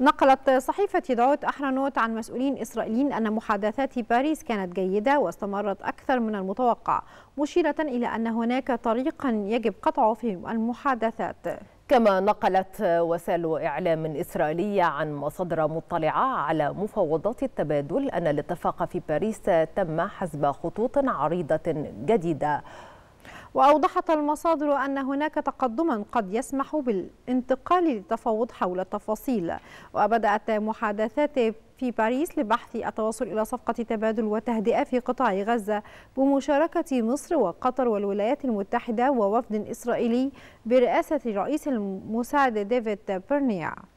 نقلت صحيفة دعوت أحرنوت عن مسؤولين إسرائيليين أن محادثات باريس كانت جيدة واستمرت أكثر من المتوقع مشيرة إلى أن هناك طريقا يجب قطعه في المحادثات كما نقلت وسائل إعلام إسرائيلية عن مصادر مطلعة على مفاوضات التبادل أن الاتفاق في باريس تم حسب خطوط عريضة جديدة وأوضحت المصادر أن هناك تقدما قد يسمح بالانتقال للتفاوض حول التفاصيل وبدأت محادثات في باريس لبحث التوصل إلى صفقة تبادل وتهدئة في قطاع غزة بمشاركة مصر وقطر والولايات المتحدة ووفد إسرائيلي برئاسة رئيس المساعد ديفيد بيرنيا